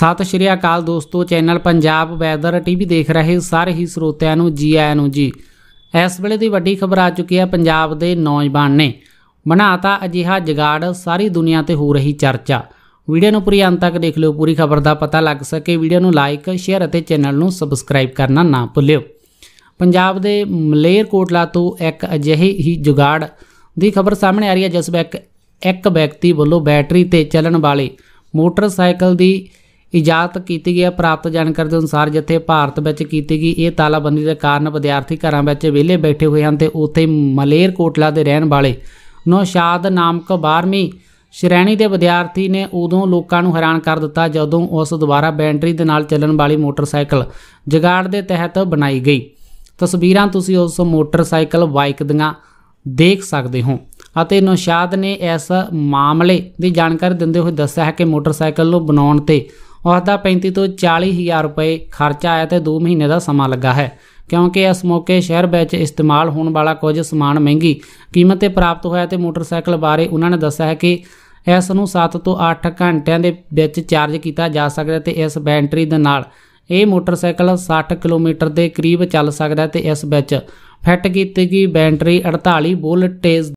ਸਤਿ ਸ਼੍ਰੀ ਅਕਾਲ ਦੋਸਤੋ channel Punjab weather TV ਦੇਖ ਰਹੇ ਸਾਰੇ ਹੀ ਸਰੋਤਿਆਂ ਨੂੰ ਜੀ ਆਇਆਂ ਨੂੰ ਜੀ ਇਸ ਵੇਲੇ ਦੀ ਵੱਡੀ ਖਬਰ ਆ ਚੁੱਕੀ ਹੈ ਪੰਜਾਬ ਦੇ ਨੌਜਵਾਨ ਨੇ ਬਣਾਤਾ ਅਜਿਹਾ ਜਗਾੜ ਸਾਰੀ ਦੁਨੀਆ ਤੇ ਹੋ ਰਹੀ ਚਰਚਾ ਵੀਡੀਓ ਨੂੰ ਪੂਰੀ ਅੰਤ ਤੱਕ ਦੇਖ ਲਿਓ ਪੂਰੀ ਖਬਰ ਦਾ ਪਤਾ ਲੱਗ ਸਕੇ ਵੀਡੀਓ ਨੂੰ ਲਾਈਕ ਸ਼ੇਅਰ ਅਤੇ ਚੈਨਲ ਨੂੰ ਸਬਸਕ੍ਰਾਈਬ ਕਰਨਾ ਨਾ ਭੁੱਲਿਓ ਪੰਜਾਬ ਦੇ ਮਲੇਰ ਕੋਟਲਾ ਤੋਂ ਇੱਕ ਅਜਿਹੇ ਹੀ ਜੁਗਾੜ ਦੀ ਖਬਰ ਸਾਹਮਣੇ ਆ ਰਹੀ ਹੈ ਜਿਸ ਵਿੱਚ ਇੱਕ ਵਿਅਕਤੀ ਵੱਲੋਂ ਬੈਟਰੀ ਤੇ ਚੱਲਣ ਵਾਲੇ ਮੋਟਰਸਾਈਕਲ ਦੀ ਇਜਾਜ਼ਤ ਕੀਤੀ ਗਈ ਹੈ ਪ੍ਰਾਪਤ ਜਾਣਕਾਰੀ ਦੇ ਅਨੁਸਾਰ ਜਿੱਥੇ ਭਾਰਤ ਵਿੱਚ ਕੀਤੀ ਗਈ ਇਹ ਤਾਲਾਬੰਦੀ ਦੇ ਕਾਰਨ ਵਿਦਿਆਰਥੀ ਘਰਾਂ ਵਿੱਚ ਵਿਹਲੇ ਬੈਠੇ ਹੋਏ ਹਨ ਤੇ ਉੱਥੇ ਮਲੇਰ ਕੋਟਲਾ ਦੇ ਰਹਿਣ ਵਾਲੇ ਨੌਸ਼ਾਦ ਨਾਮਕ 12ਵੀਂ ਸ਼੍ਰੇਣੀ ਦੇ ਵਿਦਿਆਰਥੀ ਨੇ ਉਦੋਂ ਲੋਕਾਂ ਨੂੰ ਹੈਰਾਨ ਕਰ ਦਿੱਤਾ ਜਦੋਂ ਉਸ ਦੁਆਰਾ ਬੈਟਰੀ ਦੇ ਨਾਲ ਚੱਲਣ ਵਾਲੀ ਮੋਟਰਸਾਈਕਲ ਜਗਾੜ ਦੇ ਤਹਿਤ ਬਣਾਈ ਗਈ ਤਸਵੀਰਾਂ ਤੁਸੀਂ ਉਸ ਮੋਟਰਸਾਈਕਲ ਬਾਈਕ ਦੀਆਂ ਦੇਖ ਸਕਦੇ ਹੋ ਅਤੇ ਨੌਸ਼ਾਦ ਨੇ ਇਸ ਮਾਮਲੇ ਦੀ ਜਾਣਕਾਰੀ ਦਿੰਦੇ ਹੋਏ ਦੱਸਿਆ ਹੈ ਕਿ ਮੋਟਰਸਾਈਕਲ ਨੂੰ ਬਣਾਉਣ ਤੇ ਉਸ ਦਾ 35 ਤੋਂ 40 ਹਜ਼ਾਰ ਰੁਪਏ ਖਰਚਾ ਆਇਆ ਤੇ 2 ਮਹੀਨੇ ਦਾ ਸਮਾਂ ਲੱਗਾ ਹੈ ਕਿਉਂਕਿ ਇਸ ਮੌਕੇ ਸ਼ਹਿਰ ਵਿੱਚ ਇਸਤੇਮਾਲ ਹੋਣ ਵਾਲਾ ਕੁਝ ਸਮਾਨ ਮਹਿੰਗੀ ਕੀਮਤ ਤੇ ਪ੍ਰਾਪਤ ਹੋਇਆ ਤੇ ਮੋਟਰਸਾਈਕਲ ਬਾਰੇ ਉਹਨਾਂ ਨੇ ਦੱਸਿਆ ਹੈ ਕਿ ਇਸ ਨੂੰ 7 ਤੋਂ 8 ਘੰਟਿਆਂ ਦੇ ਵਿੱਚ ਚਾਰਜ ਕੀਤਾ ਜਾ ਸਕਦਾ ਤੇ ਇਸ ਬੈਟਰੀ ਦੇ ਨਾਲ ਇਹ ਮੋਟਰਸਾਈਕਲ 60 ਕਿਲੋਮੀਟਰ ਦੇ ਕਰੀਬ ਚੱਲ ਸਕਦਾ ਤੇ ਇਸ ਵਿੱਚ ਫਿੱਟ ਕੀਤੀ ਗਈ ਬੈਟਰੀ 48 ਵੋਲਟੇਜ